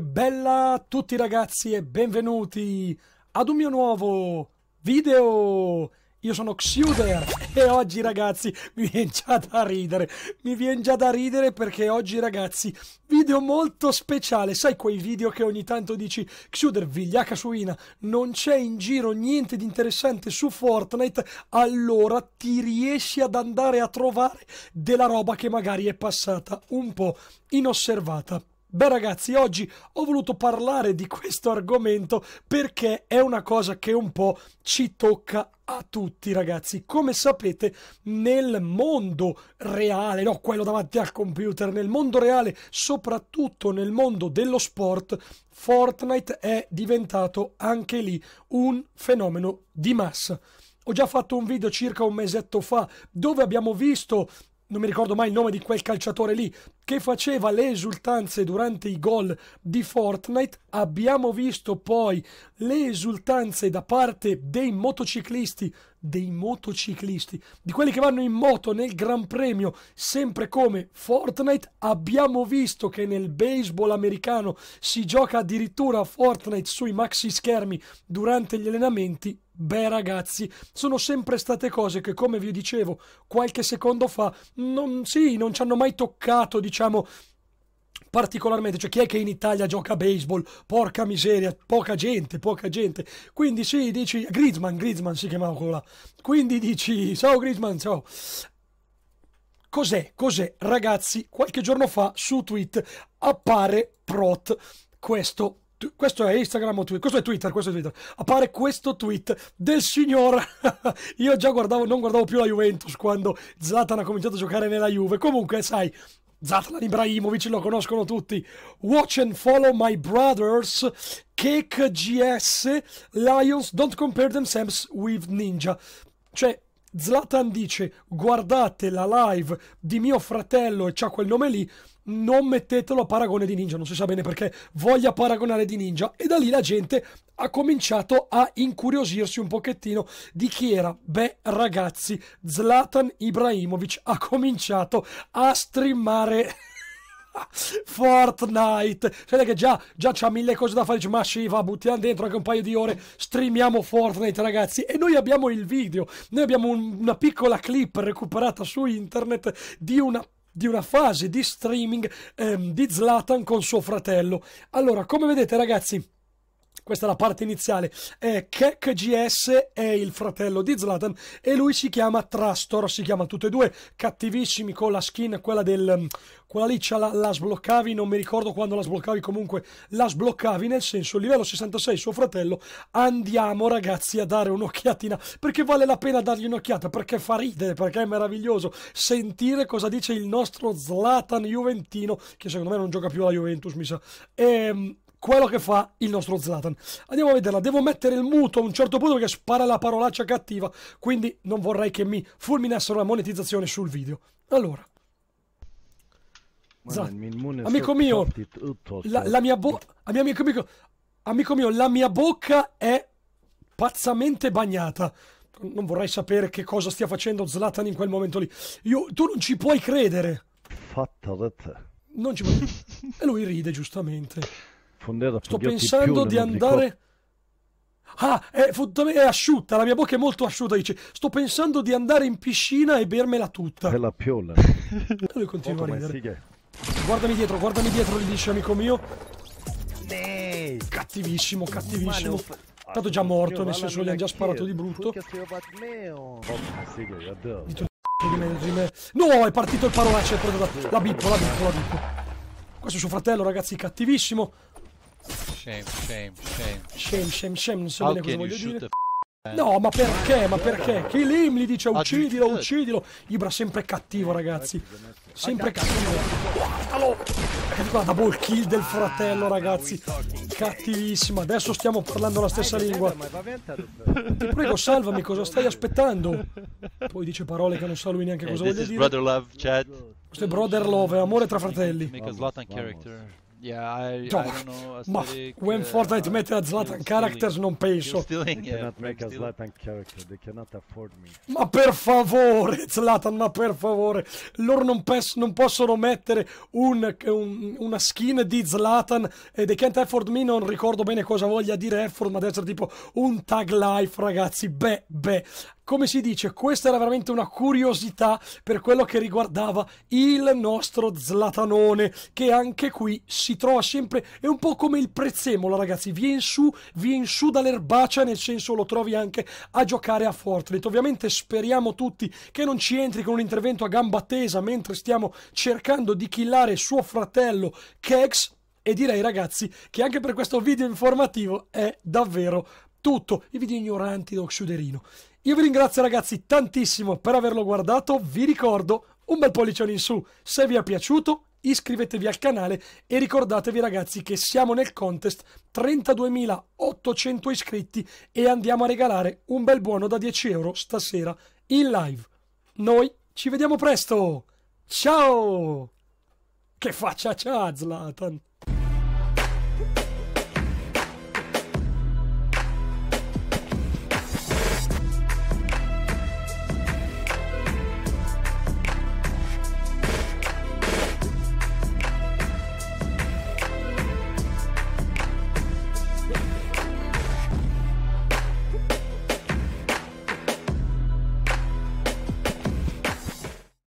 bella a tutti ragazzi e benvenuti ad un mio nuovo video! Io sono Xuder e oggi ragazzi mi viene già da ridere, mi viene già da ridere perché oggi ragazzi video molto speciale, sai quei video che ogni tanto dici Xuder vigliacca suina, non c'è in giro niente di interessante su Fortnite, allora ti riesci ad andare a trovare della roba che magari è passata un po' inosservata. Beh ragazzi, oggi ho voluto parlare di questo argomento perché è una cosa che un po' ci tocca a tutti ragazzi. Come sapete, nel mondo reale, no, quello davanti al computer, nel mondo reale, soprattutto nel mondo dello sport, Fortnite è diventato anche lì un fenomeno di massa. Ho già fatto un video circa un mesetto fa dove abbiamo visto non mi ricordo mai il nome di quel calciatore lì, che faceva le esultanze durante i gol di Fortnite, abbiamo visto poi le esultanze da parte dei motociclisti, dei motociclisti, di quelli che vanno in moto nel Gran Premio, sempre come Fortnite, abbiamo visto che nel baseball americano si gioca addirittura Fortnite sui maxi schermi durante gli allenamenti Beh ragazzi, sono sempre state cose che come vi dicevo qualche secondo fa, non, sì, non ci hanno mai toccato, diciamo, conosciamo particolarmente, cioè chi è che in Italia gioca baseball? Porca miseria, poca gente, poca gente. Quindi sì, dici Griezmann, Griezmann si chiamava quello Quindi dici ciao Griezmann, ciao. Cos'è? Cos'è? Ragazzi, qualche giorno fa su Twitter appare Prot questo questo è Instagram o Twitter, questo è Twitter, questo è Twitter. Appare questo tweet del signor Io già guardavo, non guardavo più la Juventus quando Zlatan ha cominciato a giocare nella Juve. Comunque, sai, Zatan Ibrahimovic lo conoscono tutti. Watch and Follow My Brothers, Cake GS, Lions Don't Compare Themselves with Ninja. Cioè, Zlatan dice guardate la live di mio fratello e c'ha quel nome lì, non mettetelo a paragone di Ninja, non si sa bene perché voglia paragonare di Ninja e da lì la gente ha cominciato a incuriosirsi un pochettino di chi era. Beh, ragazzi, Zlatan Ibrahimovic ha cominciato a streamare Fortnite. Cioè, che già, già c'ha mille cose da fare. Dice, ma sì, va, buttiamo dentro anche un paio di ore. Streamiamo Fortnite, ragazzi. E noi abbiamo il video. Noi abbiamo un, una piccola clip recuperata su internet di una di una fase di streaming ehm, di Zlatan con suo fratello. Allora, come vedete, ragazzi questa è la parte iniziale. Eh, Kek GS è il fratello di Zlatan e lui si chiama Trastor, si chiama tutti e due cattivissimi con la skin, quella del quella lì la, la, sbloccavi, non mi ricordo quando la sbloccavi, comunque la sbloccavi nel senso livello 66 suo fratello. Andiamo ragazzi a dare un'occhiatina perché vale la pena dargli un'occhiata, perché fa ridere, perché è meraviglioso sentire cosa dice il nostro Zlatan Juventino che secondo me non gioca più alla Juventus, mi sa. E, ehm, quello che fa il nostro Zlatan. Andiamo a vederla, devo mettere il muto a un certo punto perché spara la parolaccia cattiva, quindi non vorrei che mi fulminassero la monetizzazione sul video. Allora. Zlatan, amico mio, la, la mia bocca. amico, amico, amico mio, la mia bocca è pazzamente bagnata non vorrei sapere che cosa stia facendo Zlatan in quel momento lì. Io, tu non ci puoi credere. Fatta Non ci puoi E lui ride giustamente fondere Sto pensando di andare... Ah, è, è, asciutta, la mia bocca è molto asciutta. Dice, sto pensando di andare in piscina e bermela tutta. È la piola. Lui continua a ridere. Guardami dietro, guardami dietro, gli dice, amico mio. Cattivissimo, cattivissimo. Tanto è già morto, nel senso gli hanno già sparato di brutto. No, è partito il parolaccio, la, la bippo, la bippo, la bippo. Questo è suo fratello, ragazzi, cattivissimo. Shame, shame, shame. Shame, shame, shame, non so bene cosa voglio dire. No, ma perché? Ma perché? Kill him, gli dice uccidilo, uccidilo. Ibra sempre cattivo, ragazzi. Sempre cattivo. Guardalo! Ecco ball kill del fratello, ragazzi. Cattivissimo. Adesso stiamo parlando la stessa eh, lingua. Ti prego, salvami, cosa stai aspettando? Poi dice parole che non sa lui neanche cosa vuol dire. Questo è brother love, amore tra fratelli. Make a Zlatan character. Yeah, I, oh, I don't know. But when uh, Fortnite uh, made a Zlatan characters, non penso. Stealing, yeah, cannot make a Zlatan character, they cannot afford me. Ma per favore, Zlatan, ma per favore. Loro non, non possono mettere un, un, una skin di Zlatan e they can't afford me, non ricordo bene cosa voglia dire afford, ma deve essere tipo un tag life, ragazzi. Beh, beh come si dice, questa era veramente una curiosità per quello che riguardava il nostro Zlatanone, che anche qui si trova sempre, è un po' come il prezzemolo ragazzi, vien su, vien su dall'erbacia, nel senso lo trovi anche a giocare a Fortnite. Ovviamente speriamo tutti che non ci entri con un intervento a gamba tesa mentre stiamo cercando di killare suo fratello Kex, e direi ragazzi che anche per questo video informativo è davvero tutto, i video ignoranti da Oxuderino. Io vi ringrazio ragazzi tantissimo per averlo guardato, vi ricordo un bel pollicione in su se vi è piaciuto, iscrivetevi al canale e ricordatevi ragazzi che siamo nel contest 32.800 iscritti e andiamo a regalare un bel buono da 10 euro stasera in live. Noi ci vediamo presto! Ciao! Che faccia c'ha Zlatan!